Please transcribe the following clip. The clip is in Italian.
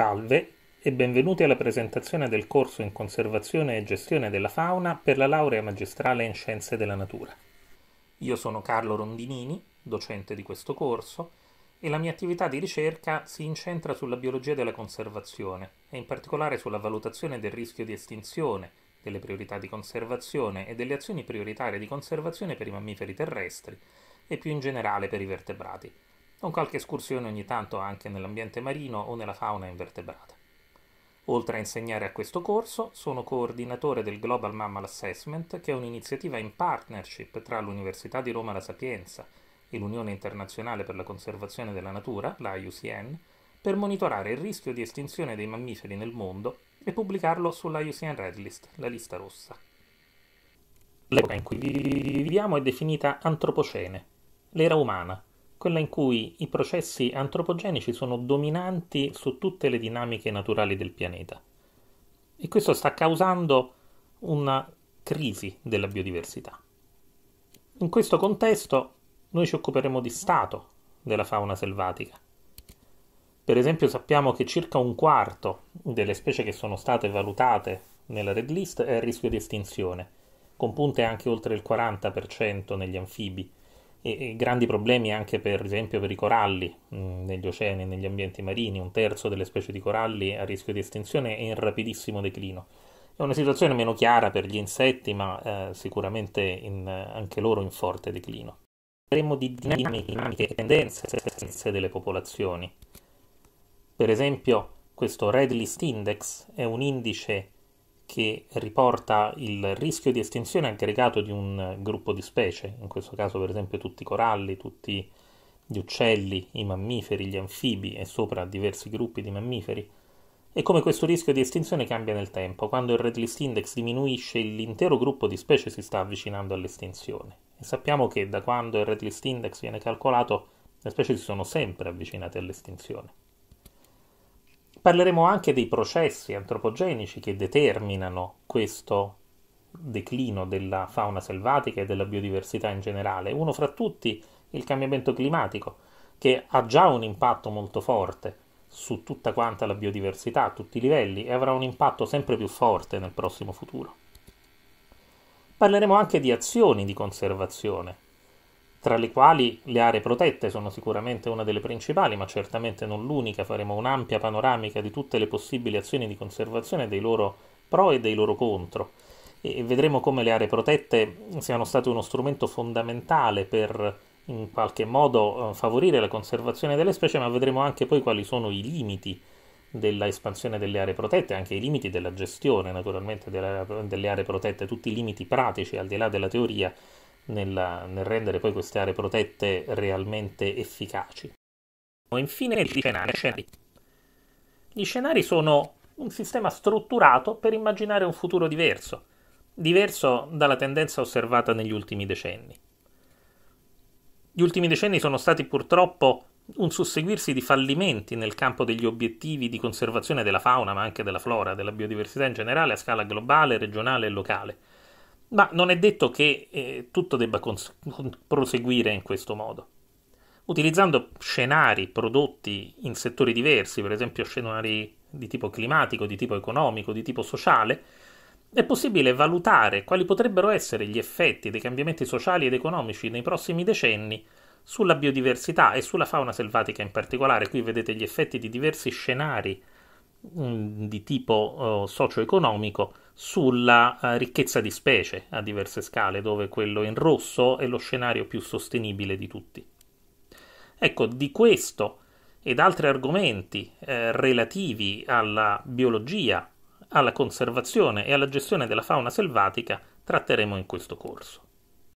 Salve e benvenuti alla presentazione del corso in Conservazione e Gestione della Fauna per la laurea magistrale in Scienze della Natura. Io sono Carlo Rondinini, docente di questo corso, e la mia attività di ricerca si incentra sulla biologia della conservazione e in particolare sulla valutazione del rischio di estinzione, delle priorità di conservazione e delle azioni prioritarie di conservazione per i mammiferi terrestri e più in generale per i vertebrati con qualche escursione ogni tanto anche nell'ambiente marino o nella fauna invertebrata. Oltre a insegnare a questo corso, sono coordinatore del Global Mammal Assessment, che è un'iniziativa in partnership tra l'Università di Roma La Sapienza e l'Unione Internazionale per la Conservazione della Natura, la IUCN, per monitorare il rischio di estinzione dei mammiferi nel mondo e pubblicarlo sulla IUCN Red List, la lista rossa. L'epoca in cui viviamo è definita antropocene, l'era umana, quella in cui i processi antropogenici sono dominanti su tutte le dinamiche naturali del pianeta. E questo sta causando una crisi della biodiversità. In questo contesto noi ci occuperemo di stato della fauna selvatica. Per esempio sappiamo che circa un quarto delle specie che sono state valutate nella red list è a rischio di estinzione, con punte anche oltre il 40% negli anfibi, e, grandi problemi anche per esempio per i coralli mh, mm, negli oceani e negli ambienti marini, un terzo delle specie di coralli a rischio di estinzione è in rapidissimo declino. È una situazione meno chiara per gli insetti, ma eh, sicuramente in, anche loro in forte declino. Parliamo di dinamiche, e tendenze delle popolazioni. Per esempio, questo Red List Index è un indice che riporta il rischio di estinzione aggregato di un eh, gruppo di specie, in questo caso per esempio tutti i coralli, tutti gli uccelli, i mammiferi, gli anfibi e sopra diversi gruppi di mammiferi, e come questo rischio di estinzione cambia nel tempo, quando il red list index diminuisce l'intero gruppo di specie si sta avvicinando all'estinzione. E sappiamo che da quando il red list index viene calcolato le specie si sono sempre avvicinate all'estinzione. Parleremo anche dei processi antropogenici che determinano questo declino della fauna selvatica e della biodiversità in generale. Uno fra tutti il cambiamento climatico, che ha già un impatto molto forte su tutta quanta la biodiversità a tutti i livelli e avrà un impatto sempre più forte nel prossimo futuro. Parleremo anche di azioni di conservazione, tra le quali le aree protette sono sicuramente una delle principali, ma certamente non l'unica. Faremo un'ampia panoramica di tutte le possibili azioni di conservazione dei loro pro e dei loro contro. E vedremo come le aree protette siano state uno strumento fondamentale per in qualche modo eh, favorire la conservazione delle specie, ma vedremo anche poi quali sono i limiti della espansione delle aree protette, anche i limiti della gestione naturalmente delle aree protette, tutti i limiti pratici al di là della teoria nella, nel rendere poi queste aree protette realmente efficaci. Infine gli scenari. Gli scenari sono un sistema strutturato per immaginare un futuro diverso, diverso dalla tendenza osservata negli ultimi decenni. Gli ultimi decenni sono stati purtroppo un susseguirsi di fallimenti nel campo degli obiettivi di conservazione della fauna, ma anche della flora, della biodiversità in generale a scala globale, regionale e locale ma non è detto che eh, tutto debba cons- proseguire in questo modo. Utilizzando scenari prodotti in settori diversi, per esempio scenari di tipo climatico, di tipo economico, di tipo sociale, è possibile valutare quali potrebbero essere gli effetti dei cambiamenti sociali ed economici nei prossimi decenni sulla biodiversità e sulla fauna selvatica in particolare. Qui vedete gli effetti di diversi scenari mh, mm, di tipo eh, socio-economico sulla uh, ricchezza di specie a diverse scale, dove quello in rosso è lo scenario più sostenibile di tutti. Ecco, di questo ed altri argomenti eh, relativi alla biologia, alla conservazione e alla gestione della fauna selvatica tratteremo in questo corso.